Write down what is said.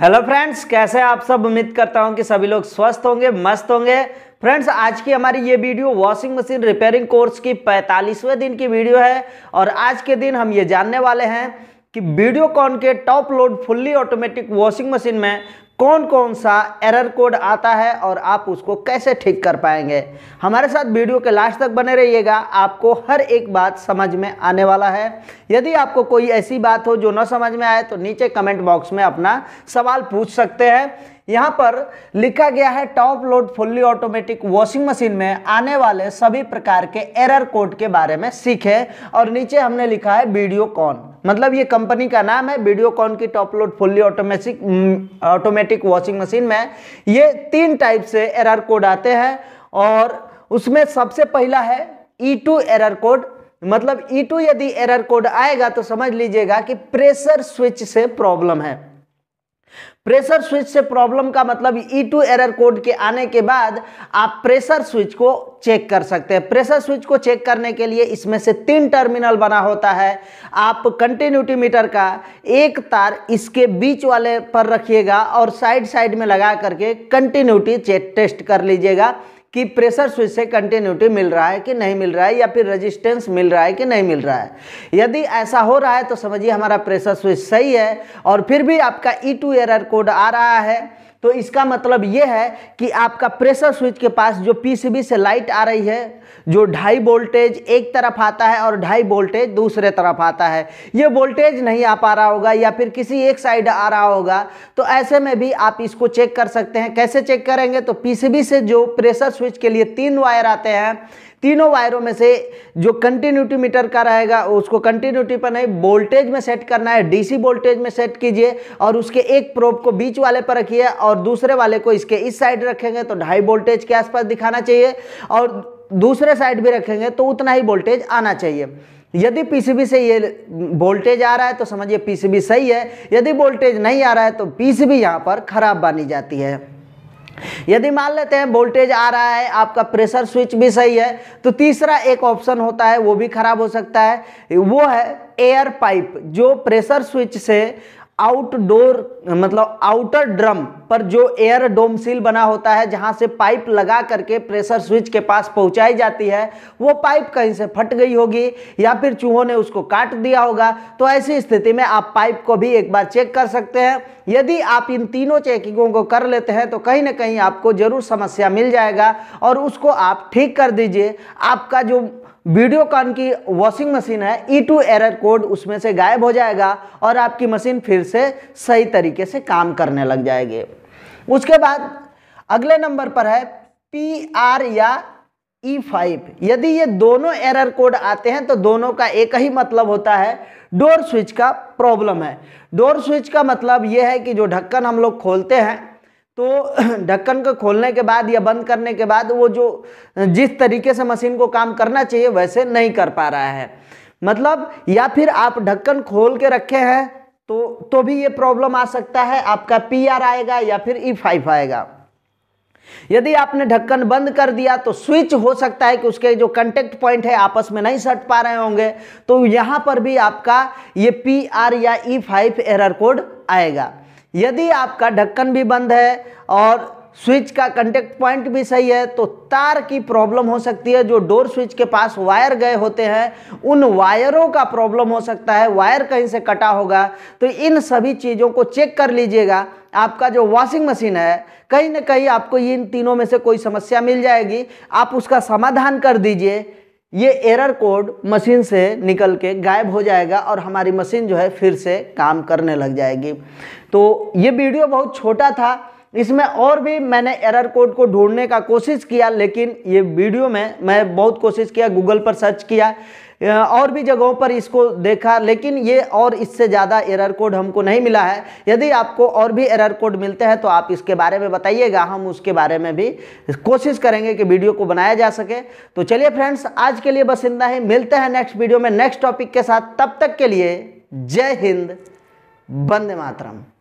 hello friends कैसे आप सब उम्मीद करता हूं कि सभी लोग स्वस्थ होंगे मस्त होंगे फ्रेंड्स आज की हमारी ये video washing machine repairing course की 45वें दिन की वीडियो है और आज के दिन हम ये जानने वाले हैं कि वीडियो कॉन के top load fully automatic washing machine में कौन कौन सा एरर कोड आता है और आप उसको कैसे ठीक कर पाएंगे हमारे साथ वीडियो के लास्ट तक बने रहिएगा आपको हर एक बात समझ में आने वाला है यदि आपको कोई ऐसी बात हो जो न समझ में आए तो नीचे कमेंट बॉक्स में अपना सवाल पूछ सकते हैं यहाँ पर लिखा गया है top load fully automatic washing machine में आने वाले सभी प्रकार के एरर कोड के बारे में सीखें और नीचे हमने लिखा है वीडियो कॉन मतलब ये कंपनी का नाम है वीडियोकॉन की top load fully automatic automatic washing machine में ये तीन टाइप से एरर कोड आते हैं और उसमें सबसे पहला है E e two error code मतलब ई e टू यदि एरर कोड आएगा तो समझ लीजिएगा कि प्रेशर स्विच से प्रॉब्लम है प्रेशर स्विच से प्रॉब्लम का मतलब ई टू एरर कोड के आने के बाद आप प्रेशर स्विच को चेक कर सकते हैं प्रेशर स्विच को चेक करने के लिए इसमें से तीन टर्मिनल बना होता है आप कंटिन्यूटी मीटर का एक तार इसके बीच वाले पर रखिएगा और साइड साइड में लगा करके कंटिन्यूटी चेक टेस्ट कर लीजिएगा कि प्रेशर स्विच से कंटिन्यूटी मिल रहा है कि नहीं मिल रहा है या फिर रेजिस्टेंस मिल रहा है कि नहीं मिल रहा है यदि ऐसा हो रहा है तो समझिए हमारा प्रेशर स्विच सही है और फिर भी आपका ई टू एरर कोड आ रहा है तो इसका मतलब ये है कि आपका प्रेशर स्विच के पास जो पीसीबी से लाइट आ रही है जो ढाई वोल्टेज एक तरफ आता है और ढाई वोल्टेज दूसरे तरफ आता है ये वोल्टेज नहीं आ पा रहा होगा या फिर किसी एक साइड आ रहा होगा तो ऐसे में भी आप इसको चेक कर सकते हैं कैसे चेक करेंगे तो पीसीबी से जो प्रेशर स्विच के लिए तीन वायर आते हैं तीनों वायरों में से जो कंटिन्यूटी मीटर का रहेगा उसको कंटिन्यूटी पर नहीं वोल्टेज में सेट करना है डीसी वोल्टेज में सेट कीजिए और उसके एक प्रोप को बीच वाले पर रखिए और दूसरे वाले को इसके इस साइड रखेंगे तो ढाई वोल्टेज के आसपास दिखाना चाहिए और दूसरे साइड भी रखेंगे तो उतना ही वोल्टेज आना चाहिए यदि पीसीबी से ये वोल्टेज आ रहा है तो समझिए पीसीबी सही है यदि वोल्टेज नहीं आ रहा है तो पीसीबी यहाँ पर खराब बनी जाती है यदि मान लेते हैं वोल्टेज आ रहा है आपका प्रेशर स्विच भी सही है तो तीसरा एक ऑप्शन होता है वो भी खराब हो सकता है वो है एयर पाइप जो प्रेशर स्विच से आउटडोर मतलब आउटर ड्रम पर जो एयर डोम सील बना होता है जहां से पाइप लगा करके प्रेशर स्विच के पास पहुंचाई जाती है वो पाइप कहीं से फट गई होगी या फिर चूहों ने उसको काट दिया होगा तो ऐसी स्थिति में आप पाइप को भी एक बार चेक कर सकते हैं यदि आप इन तीनों चेकिंगों को कर लेते हैं तो कहीं ना कहीं आपको जरूर समस्या मिल जाएगा और उसको आप ठीक कर दीजिए आपका जो वीडियो कॉन की वॉशिंग मशीन है ई टू एरर कोड उसमें से गायब हो जाएगा और आपकी मशीन फिर से सही तरीके से काम करने लग जाएगी उसके बाद अगले नंबर पर है पी आर या ई e फाइव यदि ये दोनों एरर कोड आते हैं तो दोनों का एक ही मतलब होता है डोर स्विच का प्रॉब्लम है डोर स्विच का मतलब ये है कि जो ढक्कन हम लोग खोलते हैं तो ढक्कन को खोलने के बाद या बंद करने के बाद वो जो जिस तरीके से मशीन को काम करना चाहिए वैसे नहीं कर पा रहा है मतलब या फिर आप ढक्कन खोल के रखे हैं तो तो भी ये प्रॉब्लम आ सकता है आपका पी आर आएगा या फिर ई e फाइव आएगा यदि आपने ढक्कन बंद कर दिया तो स्विच हो सकता है कि उसके जो कंटेक्ट पॉइंट है आपस में नहीं सट पा रहे होंगे तो यहाँ पर भी आपका ये पी आर या ई फाइव एरर कोड आएगा यदि आपका ढक्कन भी बंद है और स्विच का कंटेक्ट पॉइंट भी सही है तो तार की प्रॉब्लम हो सकती है जो डोर स्विच के पास वायर गए होते हैं उन वायरों का प्रॉब्लम हो सकता है वायर कहीं से कटा होगा तो इन सभी चीज़ों को चेक कर लीजिएगा आपका जो वॉशिंग मशीन है कहीं ना कहीं आपको इन तीनों में से कोई समस्या मिल जाएगी आप उसका समाधान कर दीजिए ये एरर कोड मशीन से निकल के गायब हो जाएगा और हमारी मशीन जो है फिर से काम करने लग जाएगी तो ये वीडियो बहुत छोटा था इसमें और भी मैंने एरर कोड को ढूंढने का कोशिश किया लेकिन ये वीडियो में मैं बहुत कोशिश किया गूगल पर सर्च किया और भी जगहों पर इसको देखा लेकिन ये और इससे ज़्यादा एरर कोड हमको नहीं मिला है यदि आपको और भी एरर कोड मिलते हैं तो आप इसके बारे में बताइएगा हम उसके बारे में भी कोशिश करेंगे कि वीडियो को बनाया जा सके तो चलिए फ्रेंड्स आज के लिए बस इतना ही मिलते हैं नेक्स्ट वीडियो में नेक्स्ट टॉपिक के साथ तब तक के लिए जय हिंद वंदे मातरम